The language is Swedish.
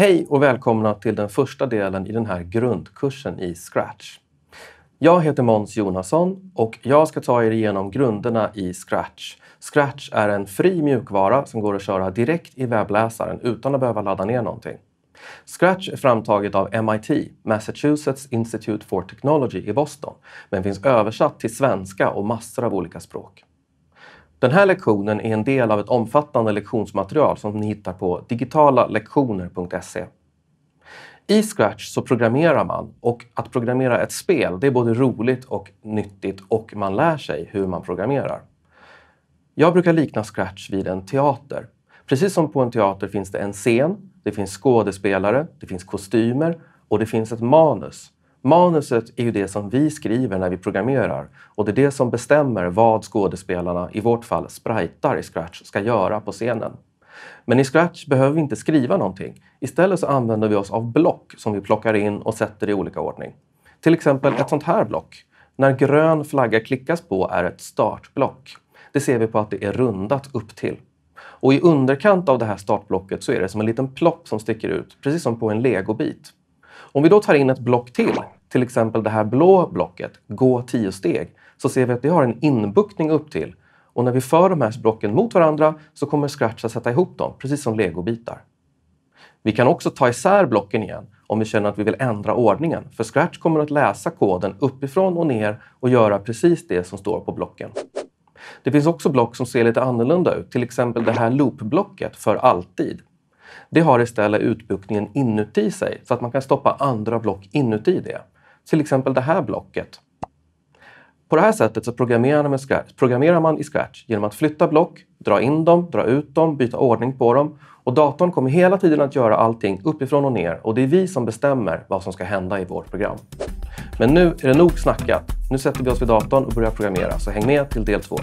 Hej och välkomna till den första delen i den här grundkursen i Scratch. Jag heter Måns Jonasson och jag ska ta er igenom grunderna i Scratch. Scratch är en fri mjukvara som går att köra direkt i webbläsaren utan att behöva ladda ner någonting. Scratch är framtaget av MIT, Massachusetts Institute for Technology i Boston, men finns översatt till svenska och massor av olika språk. Den här lektionen är en del av ett omfattande lektionsmaterial som ni hittar på digitalalektioner.se. I Scratch så programmerar man och att programmera ett spel det är både roligt och nyttigt och man lär sig hur man programmerar. Jag brukar likna Scratch vid en teater. Precis som på en teater finns det en scen, det finns skådespelare, det finns kostymer och det finns ett manus. Manuset är ju det som vi skriver när vi programmerar och det är det som bestämmer vad skådespelarna, i vårt fall spritar i Scratch, ska göra på scenen. Men i Scratch behöver vi inte skriva någonting. Istället så använder vi oss av block som vi plockar in och sätter i olika ordning. Till exempel ett sånt här block. När grön flagga klickas på är ett startblock. Det ser vi på att det är rundat upp till. Och i underkant av det här startblocket så är det som en liten plopp som sticker ut, precis som på en legobit. Om vi då tar in ett block till, till exempel det här blå blocket, gå 10 steg, så ser vi att det har en inbuktning upp till. Och när vi för de här blocken mot varandra så kommer Scratch att sätta ihop dem, precis som legobitar. Vi kan också ta isär blocken igen om vi känner att vi vill ändra ordningen, för Scratch kommer att läsa koden uppifrån och ner och göra precis det som står på blocken. Det finns också block som ser lite annorlunda ut, till exempel det här loopblocket för alltid. Det har istället utbuktningen inuti sig så att man kan stoppa andra block inuti det. Till exempel det här blocket. På det här sättet så programmerar man, Scratch, programmerar man i Scratch genom att flytta block, dra in dem, dra ut dem, byta ordning på dem. Och datorn kommer hela tiden att göra allting uppifrån och ner och det är vi som bestämmer vad som ska hända i vårt program. Men nu är det nog snackat. Nu sätter vi oss vid datorn och börjar programmera, så häng med till del två.